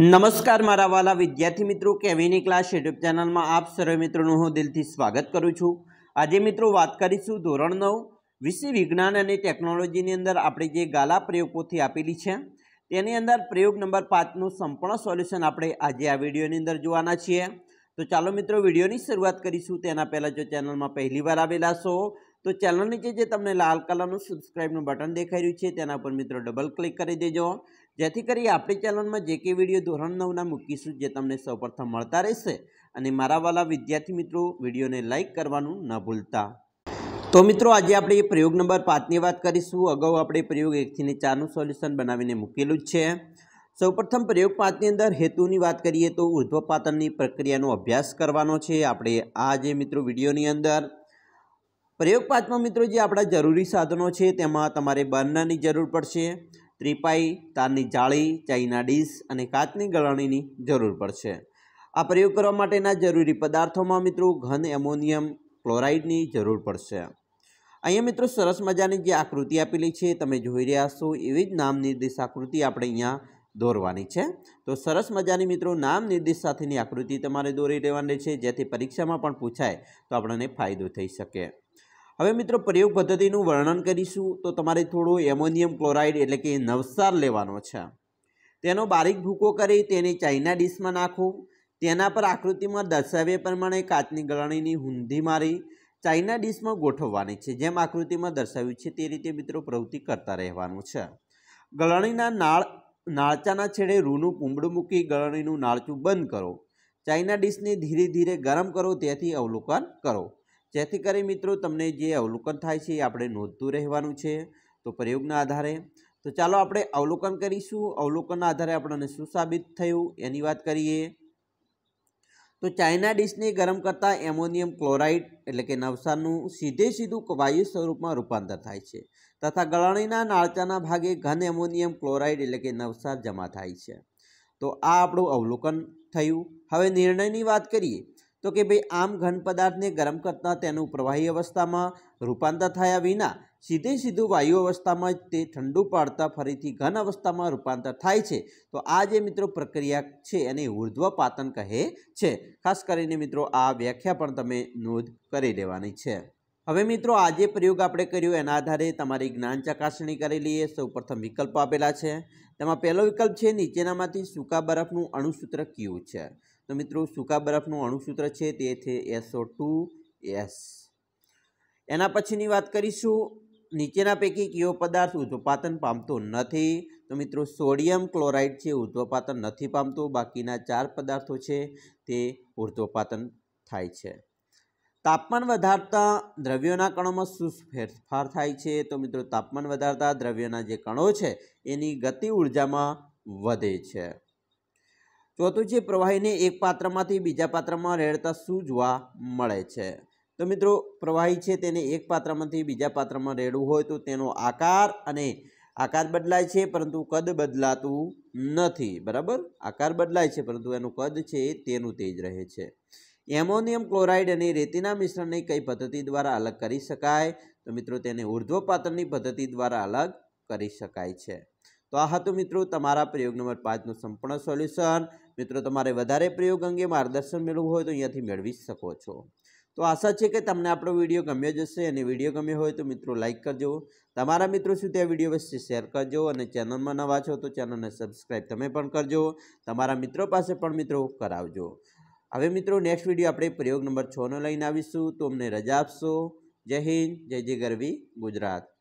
નમસ્કાર મારા વાલા વિદ્યાર્થી મિત્રો કેવીની ક્લાસ યુટ્યુબ ચેનલમાં આપ સર્વે મિત્રોનું હું દિલથી સ્વાગત કરું છું આજે મિત્રો વાત કરીશું ધોરણ નવ વિષય વિજ્ઞાન અને ટેકનોલોજીની અંદર આપણે જે ગાલા પ્રયોગોથી આપેલી છે તેની અંદર પ્રયોગ નંબર પાંચનું સંપૂર્ણ સોલ્યુશન આપણે આજે આ વિડીયોની અંદર જોવાના છીએ તો ચાલો મિત્રો વિડીયોની શરૂઆત કરીશું તેના પહેલાં જો ચેનલમાં પહેલીવાર આવેલા છો તો ચેનલ નીચે જે તમને લાલ કલરનું સબસ્ક્રાઈબનું બટન દેખાઈ રહ્યું છે તેના પર મિત્રો ડબલ ક્લિક કરી દેજો જેથી કરી આપણી ચેનલમાં જે કે વિડીયો ધોરણ નવના મૂકીશું જે તમને સૌપ્રથમ મળતા રહેશે અને મારા વાલા વિદ્યાર્થી મિત્રો વિડીયોને લાઇક કરવાનું ન ભૂલતા તો મિત્રો આજે આપણે પ્રયોગ નંબર પાંચની વાત કરીશું અગાઉ આપણે પ્રયોગ એકથીને ચારનું સોલ્યુશન બનાવીને મૂકેલું જ છે સૌપ્રથમ પ્રયોગ પાંચની અંદર હેતુની વાત કરીએ તો ઉર્ધ્વપાતનની પ્રક્રિયાનો અભ્યાસ કરવાનો છે આપણે આ જે મિત્રો વિડીયોની અંદર પ્રયોગ પાંચમાં મિત્રો જે આપણા જરૂરી સાધનો છે તેમાં તમારે બર્નરની જરૂર પડશે ત્રિપાઈ તારની જાળી ચાઈના ડીશ અને કાચની ગળણીની જરૂર પડશે આ પ્રયોગ કરવા માટેના જરૂરી પદાર્થોમાં મિત્રો ઘન એમોનિયમ ક્લોરાઇડની જરૂર પડશે અહીંયા મિત્રો સરસ મજાની જે આકૃતિ આપેલી છે તમે જોઈ રહ્યા છો એવી જ નામ નિર્દેશ આકૃતિ આપણે અહીંયા દોરવાની છે તો સરસ મજાની મિત્રો નામ નિર્દેશ સાથેની આકૃતિ તમારે દોરી લેવાની છે જેથી પરીક્ષામાં પણ પૂછાય તો આપણને ફાયદો થઈ શકે હવે મિત્રો પ્રયોગ પદ્ધતિનું વર્ણન કરીશું તો તમારે થોડું એમોનિયમ ક્લોરાઇડ એટલે કે નવસાર લેવાનો છે તેનો બારીક ભૂકો કરી તેને ચાઇના ડીશમાં નાખો તેના પર આકૃતિમાં દર્શાવ્યા પ્રમાણે કાચની ગળણીની હુંધી મારી ચાઇના ડીશમાં ગોઠવવાની છે જેમ આકૃતિમાં દર્શાવ્યું છે તે રીતે મિત્રો પ્રવૃત્તિ કરતા રહેવાનું છે ગળણીના નાળ નાળચાના છેડે રૂનું પૂંબડું મૂકી ગળણીનું નાળચું બંધ કરો ચાઇના ડીશને ધીરે ધીરે ગરમ કરો તેથી અવલોકન કરો જેથી કરી મિત્રો તમને જે અવલોકન થાય છે એ આપણે નોંધતું રહેવાનું છે તો પ્રયોગના આધારે તો ચાલો આપણે અવલોકન કરીશું અવલોકનના આધારે આપણને શું સાબિત થયું એની વાત કરીએ તો ચાઇના ડીશને ગરમ કરતાં એમોનિયમ ક્લોરાઇડ એટલે કે નવસાનું સીધે સીધું વાયુ સ્વરૂપમાં રૂપાંતર થાય છે તથા ગળણીના નાળચાના ભાગે ઘન એમોનિયમ ક્લોરાઇડ એટલે કે નવસાર જમા થાય છે તો આ આપણું અવલોકન થયું હવે નિર્ણયની વાત કરીએ તો કે ભાઈ આમ ઘન પદાર્થને ગરમ કરતાં તેનું પ્રવાહી અવસ્થામાં રૂપાંતર થયા વિના સીધે સીધું વાયુ અવસ્થામાં તે ઠંડુ પાડતા ફરીથી ઘન અવસ્થામાં રૂપાંતર થાય છે તો આ જે મિત્રો પ્રક્રિયા છે એને ઉર્ધ્વ પાતન કહે છે ખાસ કરીને મિત્રો આ વ્યાખ્યા પણ તમે નોંધ કરી લેવાની છે હવે મિત્રો આજે પ્રયોગ આપણે કર્યો એના આધારે તમારી જ્ઞાન ચકાસણી કરી લઈએ સૌપ્રથમ પ્રથમ વિકલ્પ આપેલા છે તેમાં પહેલો વિકલ્પ છે નીચેનામાંથી સૂકા બરફનું અણુસૂત્ર કયું છે તો મિત્રો સૂકા બરફનું અણુસૂત્ર છે તે છે એસઓ ટુ એસ એના પછીની વાત કરીશું નીચેના પૈકી કયો પદાર્થ ઉદ્વપાતન પામતો નથી તો મિત્રો સોડિયમ ક્લોરાઇડ છે ઉદ્વપાતન નથી પામતો બાકીના ચાર પદાર્થો છે તે ઉર્ધ્વપાતન થાય છે તાપમાન વધારતા દ્રવ્યોના કણોમાં શું ફેરફાર થાય છે તો મિત્રો તાપમાન વધારતા દ્રવ્યોના જે કણો છે એની ગતિ ઉર્જામાં વધે છે ચોથું છે પ્રવાહીને એક પાત્રમાંથી બીજા પાત્રમાં રેડતા જોવા મળે છે તો મિત્રો પ્રવાહી છે તેને એક પાત્રમાંથી બીજા પાત્રમાં રેડવું હોય તો તેનો આકાર અને આકાર બદલાય છે પરંતુ કદ બદલાતું નથી બરાબર આકાર બદલાય છે પરંતુ એનું કદ છે તેનું તેજ રહે છે એમોનિયમ ક્લોરાઇડ અને રેતીના મિશ્રણને કઈ પદ્ધતિ દ્વારા અલગ કરી શકાય તો મિત્રો તેને ઉર્ધ્વ પાત્રની પદ્ધતિ દ્વારા અલગ કરી શકાય છે તો આ હતું મિત્રો તમારા પ્રયોગ નંબર પાંચનું સંપૂર્ણ સોલ્યુશન મિત્રો તમારે વધારે પ્રયોગ અંગે માર્ગદર્શન મેળવવું હોય તો અહીંયાથી મેળવી શકો છો તો આશા છે કે તમને આપણો વિડીયો ગમ્યો જશે અને વિડીયો ગમ્યો હોય તો મિત્રો લાઇક કરજો તમારા મિત્રો સુધી આ વિડીયો વચ્ચે શેર કરજો અને ચેનલમાં નવા છો તો ચેનલને સબસ્ક્રાઈબ તમે પણ કરજો તમારા મિત્રો પાસે પણ મિત્રો કરાવજો હવે મિત્રો નેક્સ્ટ વિડીયો આપણે પ્રયોગ નંબર છનો લઈને આવીશું તો અમને રજા આપશો જય હિન્દ જય જય ગરવી ગુજરાત